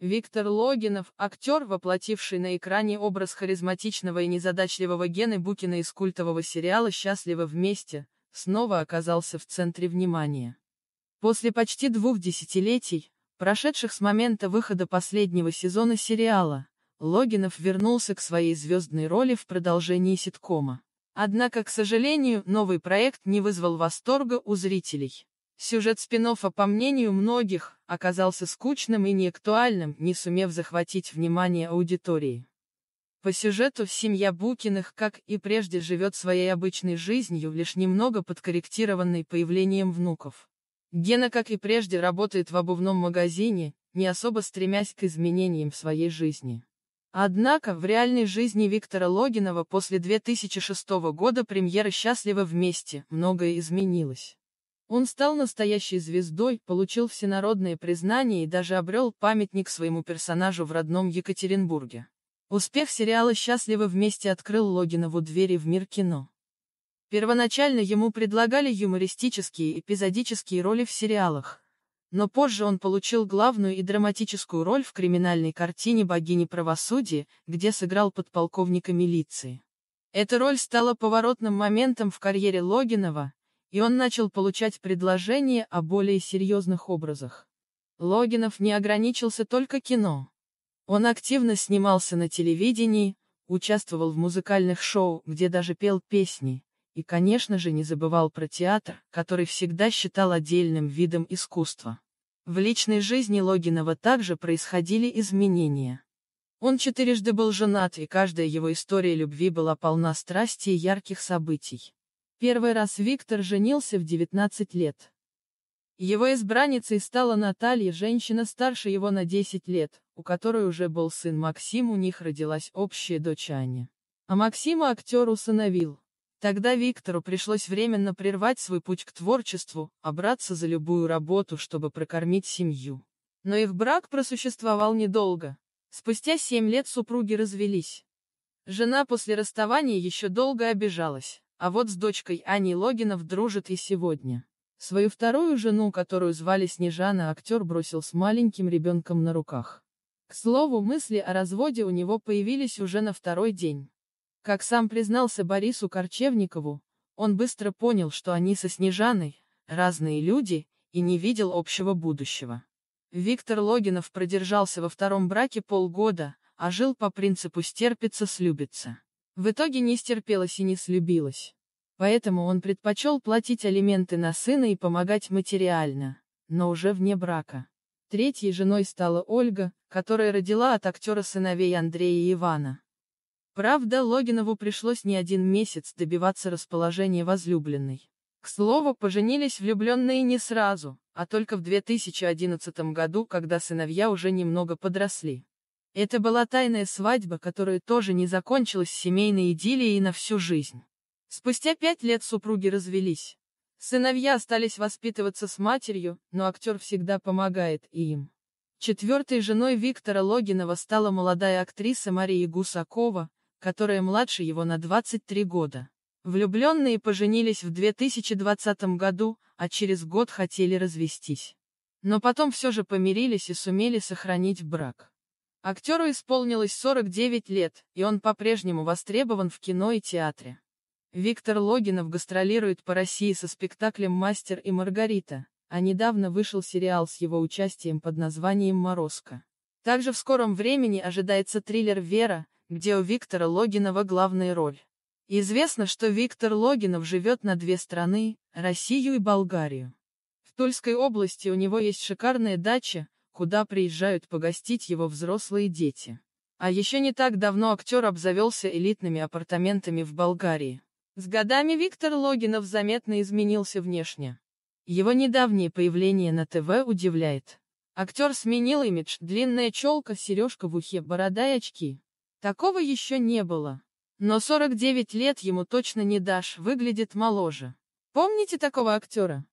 Виктор Логинов, актер, воплотивший на экране образ харизматичного и незадачливого Гены Букина из культового сериала «Счастливы вместе», снова оказался в центре внимания. После почти двух десятилетий, прошедших с момента выхода последнего сезона сериала, Логинов вернулся к своей звездной роли в продолжении ситкома. Однако, к сожалению, новый проект не вызвал восторга у зрителей. Сюжет спин по мнению многих, оказался скучным и неактуальным, не сумев захватить внимание аудитории. По сюжету семья Букиных, как и прежде, живет своей обычной жизнью, лишь немного подкорректированной появлением внуков. Гена, как и прежде, работает в обувном магазине, не особо стремясь к изменениям в своей жизни. Однако, в реальной жизни Виктора Логинова после 2006 года премьеры «Счастливы вместе» многое изменилось. Он стал настоящей звездой, получил всенародное признание и даже обрел памятник своему персонажу в родном Екатеринбурге. Успех сериала «Счастливы вместе» открыл Логинову двери в мир кино. Первоначально ему предлагали юмористические и эпизодические роли в сериалах. Но позже он получил главную и драматическую роль в криминальной картине «Богини правосудия», где сыграл подполковника милиции. Эта роль стала поворотным моментом в карьере Логинова, и он начал получать предложения о более серьезных образах. Логинов не ограничился только кино. Он активно снимался на телевидении, участвовал в музыкальных шоу, где даже пел песни, и, конечно же, не забывал про театр, который всегда считал отдельным видом искусства. В личной жизни Логинова также происходили изменения. Он четырежды был женат, и каждая его история любви была полна страсти и ярких событий. Первый раз Виктор женился в 19 лет. Его избранницей стала Наталья, женщина старше его на 10 лет, у которой уже был сын Максим, у них родилась общая дочь Аня. А Максима актер усыновил. Тогда Виктору пришлось временно прервать свой путь к творчеству, а за любую работу, чтобы прокормить семью. Но их брак просуществовал недолго. Спустя 7 лет супруги развелись. Жена после расставания еще долго обижалась. А вот с дочкой Ани Логинов дружит и сегодня. Свою вторую жену, которую звали Снежана, актер бросил с маленьким ребенком на руках. К слову, мысли о разводе у него появились уже на второй день. Как сам признался Борису Корчевникову, он быстро понял, что они со Снежаной – разные люди, и не видел общего будущего. Виктор Логинов продержался во втором браке полгода, а жил по принципу «стерпится-слюбится». В итоге не стерпелась и не слюбилась. Поэтому он предпочел платить алименты на сына и помогать материально, но уже вне брака. Третьей женой стала Ольга, которая родила от актера сыновей Андрея и Ивана. Правда, Логинову пришлось не один месяц добиваться расположения возлюбленной. К слову, поженились влюбленные не сразу, а только в 2011 году, когда сыновья уже немного подросли. Это была тайная свадьба, которая тоже не закончилась семейной идиллией на всю жизнь. Спустя пять лет супруги развелись. Сыновья остались воспитываться с матерью, но актер всегда помогает им. Четвертой женой Виктора Логинова стала молодая актриса Мария Гусакова, которая младше его на 23 года. Влюбленные поженились в 2020 году, а через год хотели развестись. Но потом все же помирились и сумели сохранить брак. Актеру исполнилось 49 лет, и он по-прежнему востребован в кино и театре. Виктор Логинов гастролирует по России со спектаклем «Мастер и Маргарита», а недавно вышел сериал с его участием под названием «Морозко». Также в скором времени ожидается триллер «Вера», где у Виктора Логинова главная роль. Известно, что Виктор Логинов живет на две страны – Россию и Болгарию. В Тульской области у него есть шикарная дача, куда приезжают погостить его взрослые дети. А еще не так давно актер обзавелся элитными апартаментами в Болгарии. С годами Виктор Логинов заметно изменился внешне. Его недавнее появление на ТВ удивляет. Актер сменил имидж, длинная челка, сережка в ухе, борода и очки. Такого еще не было. Но 49 лет ему точно не дашь, выглядит моложе. Помните такого актера?